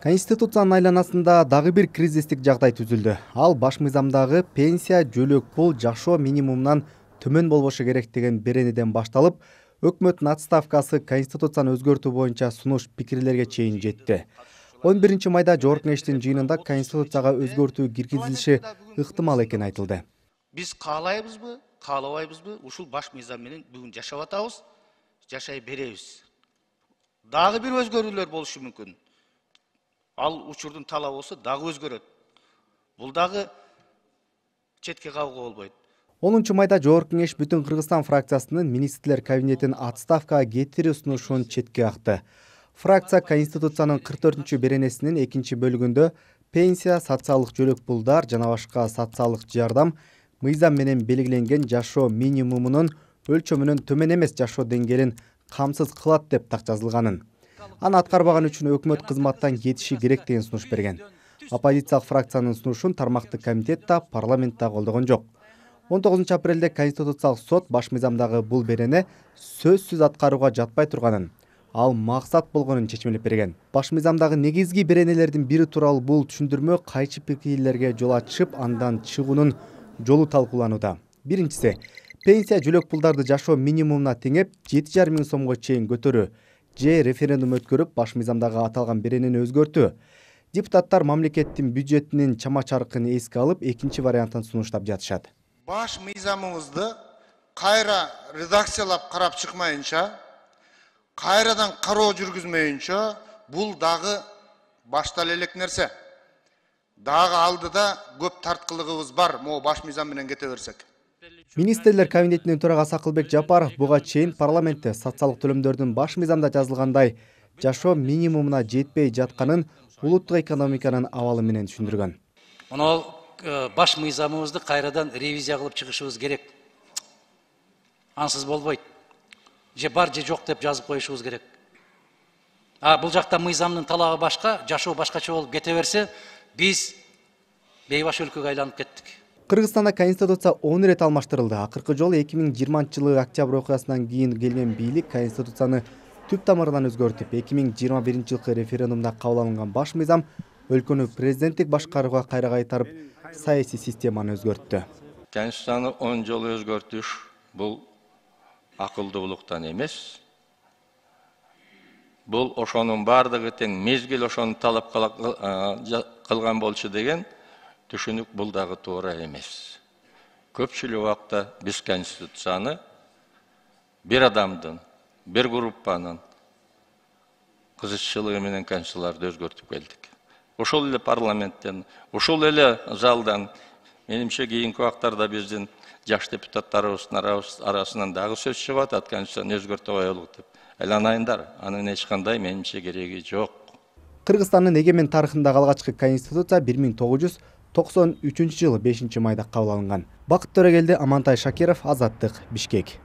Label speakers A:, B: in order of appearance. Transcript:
A: конституциянын айланасында дагы бир кризистик жагдай түзүлдү ал баш мыйзамдагы пенсия жөлөк пул жашоо минимумунан төмөн болбошу керек деген беренеден башталып өкмөттүн отставкасы конституцияны өзгөртүү боюнча сунуш пикирлерге чейин жетти он биринчи майда жогорку кеңештин жыйынында конституцияга өзгөртүү киргизилиши ыктымал экени айтылды биз каалайбызбы каалабайбызбы ушул баш мыйзам менен бүгүн жашап атабыз жашай беребиз дагы бир өзгөрүүлөр болушу мүмкүн ал учурдун талабы болсо дагы өзгөрөт бул дагы четке кагууга болбойт онунчу майда жогорку кеңеш бүтүн кыргызстан фракциясынын министрлер кабинетин отставкага кетирүү сунушун четке какты фракция конституциянын кырк төртүнчү беренесинин экинчи бөлүгүндө пенсия социалдык жөлөк пулдар жана башка социалдык жардам мыйзам менен белгиленген жашоо минимумунун өлчөмүнөн төмөн эмес жашоо деңгээлин камсыз кылат деп так жазылганын аны аткарбаган үчүн өкмөт кызматтан кетиши керек деген сунуш берген оппозициялык фракциянын сунушун тармактык комитет да парламент да колдогон жок он тогузунчу апрелде конституциялык сот баш мыйзамдагы бул берене сөзсүз аткарууга жатпай турганын ал максат болгонун чечмелеп берген баш мыйзамдагы негизги беренелердин бири тууралуу бул түшүндүрмө кайчы пикирлерге жол ачып андан чыгуунун жолу талкууланууда биринчиси пенсия жөлөк пулдарды жашоо минимумуна теңеп жети жарым миң сомго чейин көтөрүү же референдум өткөрүп баш мыйзамдагы аталган беренени өзгөртүү депутаттар мамлекеттин бюджетинин чама чаркын эске алып экинчи вариантын сунуштап жатышат
B: баш мыйзамыбызды кайра редакциялап карап чыкмайынча кайрадан кароо жүргүзмөйүнчө бул дагы баштала элек нерсе дагы алдыда көп тарткылыгыбыз бар могу баш мыйзам менен кете берсек
A: министрлер кабинетинин төрагасы акылбек жапаров буга чейин парламентте социалдык төлөмдөрдүн баш мыйзамда жазылгандай жашоо минимумуна жетпей жатканын улуттук экономиканын абалы менен түшүндүргөн
B: мынаул э, баш мыйзамыбызды кайрадан ревизия кылып чыгышыбыз керек ансыз болбойт же бар же жок деп жазып коюшубуз керек а бул жакта мыйзамдын талабы башка жашоо башкача болуп кете берсе биз бейбаш өлкөгө айланып кеттик
A: кыргызстанда конституция он ирет алмаштырылды акыркы жолу эки миң жыйырманчы жылы октябрь окуясынан кийин келген бийлик конституцияны түп тамырынан өзгөртүп эки миң жыйырма биринчи жылкы референдумда кабыл алынган баш мыйзам өлкөнү президенттик башкарууга кайра кайтарып саясий системаны өзгөрттү
B: конституцияны он жолу өзгөртүш бул акылдуулуктан эмес бул ошонун баардыгы тең мезгил ошону талап кылган болчу деген түшінік бұл дағы тура емес көпшілі уақытта біз конституцияны бір адамдың бір группаның кызыкчылыгы менен конституцияларды өзгөртүп келдик ошол эле парламенттен ошол эле залдан менимче кийинки убактарда биздин жаш депутаттарыбыздын арасынан дагы сөз чыгып атат конституцияны өзгөртө коелук деп айланайындар анын эч кандай менимче кереги жок
A: кыргызстандын эгемен тарыхындагы алгачкы конституция бир миң тогуз жүз 93 жылы 5 майда қабыл бақыт төрегелді амантай шакиров азаттық бишкек